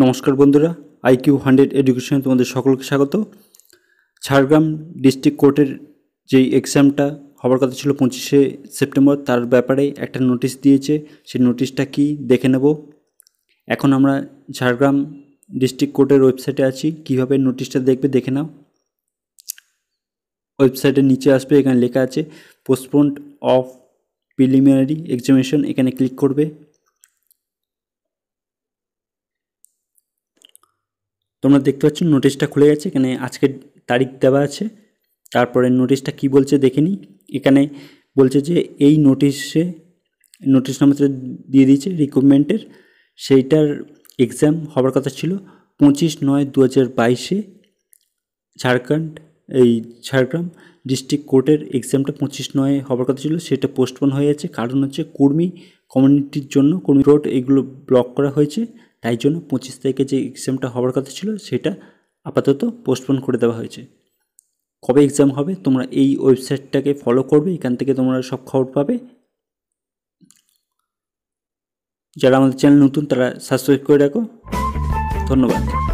নমস্কার বন্ধুরা IQ hundred education তোমাদের সকলকে স্বাগত ঝাড়গ্রাম ডিস্ট্রিক্ট কোর্টের যেই এক্সামটা হবার কথা ছিল পঁচিশে সেপ্টেম্বর তার ব্যাপারে একটা নোটিশ দিয়েছে সেই নোটিশটা কি দেখে নেব এখন আমরা ঝাড়গ্রাম ডিস্ট্রিক্ট কোর্টের ওয়েবসাইটে আছি কিভাবে নোটিশটা দেখবে দেখে নাও ওয়েবসাইটের নিচে আসবে এখানে লেখা আছে পোস্টপোন্ড অফ প্রিলিমিনারি এক্সামিনেশন এখানে ক্লিক করবে তোমরা দেখতে পাচ্ছ নোটিশটা খুলে গেছে এখানে আজকের তারিখ দেওয়া আছে তারপরে নোটিশটা কি বলছে দেখে নিই এখানে বলছে যে এই নোটিশে নোটিশ নাম্বারটা দিয়ে দিয়েছে রিক্রুটমেন্টের সেইটার এক্সাম হবার কথা ছিল পঁচিশ নয় দু হাজার বাইশে ঝাড়খণ্ড এই ঝাড়গ্রাম ডিস্ট্রিক্ট কোর্টের এক্সামটা পঁচিশ নয় হবার কথা ছিল সেটা পোস্টপোন হয়ে যাচ্ছে কারণ হচ্ছে কর্মী কমিউনিটির জন্য কর্মী রোড এগুলো ব্লক করা হয়েছে তাই জন্য পঁচিশ তারিখে যে এক্সামটা হওয়ার কথা ছিল সেটা আপাতত পোস্টপোন করে দেওয়া হয়েছে কবে এক্সাম হবে তোমরা এই ওয়েবসাইটটাকে ফলো করবে এখান থেকে তোমরা সব খবর পাবে যারা আমাদের চ্যানেল নতুন তারা সাবস্ক্রাইব করে রাখো ধন্যবাদ